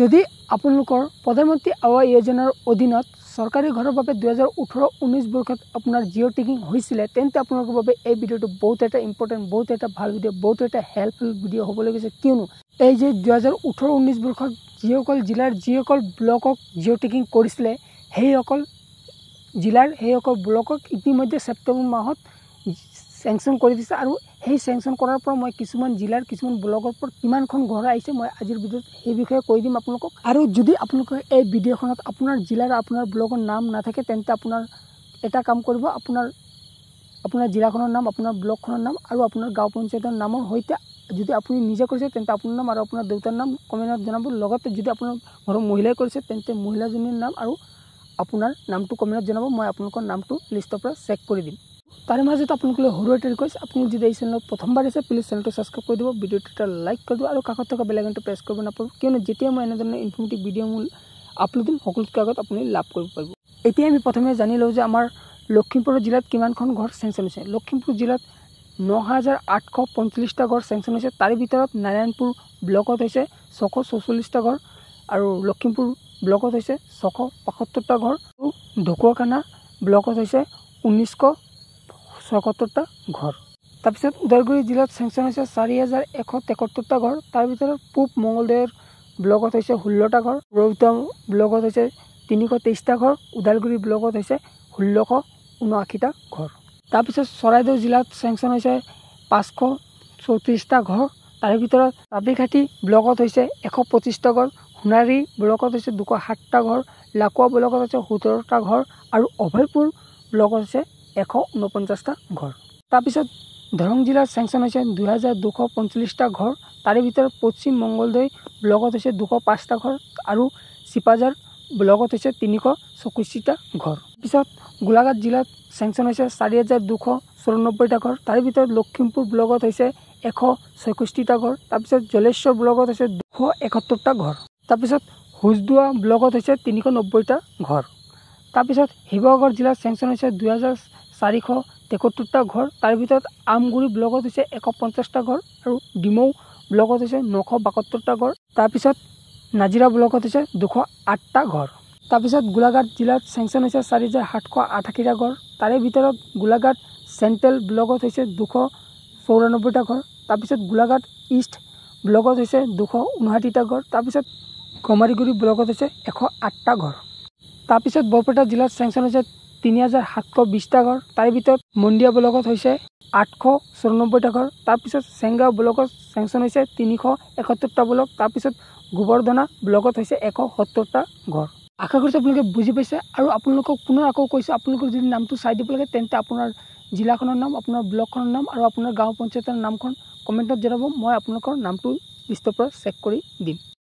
যদি আপোনালোকৰ প্ৰধানমন্ত্ৰী আৱাস য়োজনাৰ অধীনত চৰকাৰী ঘৰৰ বাবে দুহেজাৰ ওঠৰ ঊনৈছ বৰ্ষত আপোনাৰ জিঅ' টেগিং হৈছিলে তেন্তে আপোনালোকৰ বাবে এই ভিডিঅ'টো বহুত এটা ইম্পৰ্টেণ্ট বহুত এটা ভাল ভিডিঅ' বহুত এটা হেল্পফুল ভিডিঅ' হ'বলৈ গৈছে কিয়নো এই যে দুহেজাৰ ওঠৰ ঊনৈছ বৰ্ষত যিসকল জিলাৰ যিসকল ব্লকক জিঅ' টেগিং কৰিছিলে সেইসকল জিলাৰ সেইসকল ব্লকক ইতিমধ্যে ছেপ্টেম্বৰ মাহত চেংচন কৰি দিছে আৰু সেই চেংচন কৰাৰ পৰা মই কিছুমান জিলাৰ কিছুমান ব্লকৰ পৰা কিমানখন ঘৰ আহিছে মই আজিৰ ভিডিঅ'ত সেই বিষয়ে কৈ দিম আপোনালোকক আৰু যদি আপোনালোকে এই ভিডিঅ'খনত আপোনাৰ জিলাৰ আপোনাৰ ব্লকৰ নাম নাথাকে তেন্তে আপোনাৰ এটা কাম কৰিব আপোনাৰ আপোনাৰ জিলাখনৰ নাম আপোনাৰ ব্লকখনৰ নাম আৰু আপোনাৰ গাঁও পঞ্চায়তৰ নামৰ সৈতে যদি আপুনি নিজে কৰিছে তেন্তে আপোনাৰ নাম আৰু আপোনাৰ দেউতাৰ নাম কমেণ্টত জনাব লগতে যদি আপোনাৰ ঘৰৰ মহিলাই কৰিছে তেন্তে মহিলাজনীৰ নাম আৰু আপোনাৰ নামটো কমেণ্টত জনাব মই আপোনালোকৰ নামটো লিষ্টৰ পৰা চেক কৰি দিম তাৰে মাজত আপোনালোকলৈ সৰু এটা ৰিকুৱেষ্ট আপুনি যদি এই চেনেলত প্ৰথমবাৰ আছে প্লিজ চেনেলটো ছাবস্ক্ৰাইব কৰি দিব ভিডিঅ'টো এটা লাইক কৰি দিব আৰু কাষত থকা বেলেগ এটা প্ৰেছ কৰিব নাপাব কিয়নো যেতিয়া মই এনেধৰণৰ ইনফৰ্মেটিভ ভিডিঅ' মোৰ আপলোড দিম সকলোতকৈ আগত আপুনি লাভ কৰিব পাৰিব এতিয়া আমি প্ৰথমে জানি লওঁ যে আমাৰ লখিমপুৰ জিলাত কিমানখন ঘৰ চেংচন হৈছে লখিমপুৰ জিলাত ন হাজাৰ আঠশ পঞ্চল্লিছটা ঘৰ চেংচন হৈছে তাৰে ভিতৰত নাৰায়ণপুৰ ব্লকত হৈছে ছশ ছয়চল্লিছটা ঘৰ আৰু লখিমপুৰ ব্লকত হৈছে ছশ পঁসত্তৰটা ঘৰ আৰু ঢকুৱাখানা ব্লকত হৈছে ঊনৈছশ ছয়সত্তৰটা ঘৰ তাৰপিছত ওদালগুৰি জিলাত চেংচন হৈছে চাৰি হাজাৰ এশ তেসত্তৰটা ঘৰ তাৰ ভিতৰত পূব মংগলদৈৰ ব্লকত হৈছে ষোল্লটা ঘৰ ৰৌতা ব্লকত হৈছে তিনিশ তেইছটা ঘৰ ওদালগুৰি ব্লকত হৈছে ষোল্লশ ঊনআশীটা ঘৰ তাৰপিছত চৰাইদেউ জিলাত চেংচন হৈছে পাঁচশ চৌত্ৰিছটা ঘৰ তাৰে ভিতৰত ৰাপিঘাটি ব্লকত হৈছে এশ পঁচিছটা ঘৰ সোণাৰী ব্লকত হৈছে দুশ সাতটা ঘৰ লাকুৱা ব্লকত হৈছে সোতৰটা ঘৰ আৰু অভয়পুৰ ব্লকত হৈছে এশ ঊনপঞ্চাশটা ঘৰ তাৰপিছত দৰং জিলাৰ চেংচন হৈছে দুহেজাৰ দুশ পঞ্চল্লিছটা ঘৰ তাৰে ভিতৰত পশ্চিম মংগলদৈ ব্লকত হৈছে দুশ পাঁচটা ঘৰ আৰু চিপাজাৰ ব্লকত হৈছে তিনিশ চৌষষ্ঠিটা ঘৰ পিছত গোলাঘাট জিলাত চেংচন হৈছে চাৰি হাজাৰ দুশ চৌৰানব্বৈটা ঘৰ তাৰে ভিতৰত লখিমপুৰ ব্লকত হৈছে এশ ছয়ষষ্ঠিটা ঘৰ তাৰপিছত জলেশ্বৰ ব্লকত হৈছে দুশ একসত্তৰটা ঘৰ তাৰপিছত হুজদুৱা ব্লকত হৈছে তিনিশ নব্বৈটা ঘৰ তাৰপিছত শিৱসাগৰ জিলাত চেংচন হৈছে দুহেজাৰ চাৰিশ তেসত্তৰটা ঘৰ তাৰ ভিতৰত আমগুৰি ব্লকত হৈছে এশ পঞ্চাছটা ঘৰ আৰু ডিমৌ ব্লকত হৈছে নশ বাসত্তৰটা ঘৰ তাৰপিছত নাজিৰা ব্লকত হৈছে দুশ আঠটা ঘৰ তাৰপিছত গোলাঘাট জিলাত চেংচন হৈছে চাৰি হাজাৰ সাতশ আঠাশীটা ঘৰ তাৰে ভিতৰত গোলাঘাট চেণ্ট্ৰেল ব্লকত হৈছে দুশ চৌৰান্নব্বৈটা ঘৰ তাৰপিছত গোলাঘাট ইষ্ট ব্লকত হৈছে দুশ ঊনষাঠিটা ঘৰ তাৰপিছত গমাৰিগুৰি ব্লকত হৈছে এশ আঠটা ঘৰ তাৰপিছত বৰপেটা জিলাত চেংচন হৈছে তিনি হাজাৰ সাতশ বিশটা ঘৰ তাৰ ভিতৰত মন্দিয়া ব্লকত হৈছে আঠশ চৌৰানব্বৈটা ঘৰ তাৰপিছত চেংগাঁও ব্লকত চেংচন হৈছে তিনিশ একসত্তৰটা ব্লক তাৰপিছত গোবৰ্ধনা ব্লকত হৈছে এশ সত্তৰটা ঘৰ আশা কৰিছোঁ আপোনালোকে বুজি পাইছে আৰু আপোনালোকক পুনৰ আকৌ কৈছোঁ আপোনালোকৰ যদি নামটো চাই দিব লাগে তেন্তে আপোনাৰ জিলাখনৰ নাম আপোনাৰ ব্লকখনৰ নাম আৰু আপোনাৰ গাঁও পঞ্চায়তৰ নামখন কমেণ্টত জনাব মই আপোনালোকৰ নামটো লিষ্টৰ পৰা চেক কৰি দিম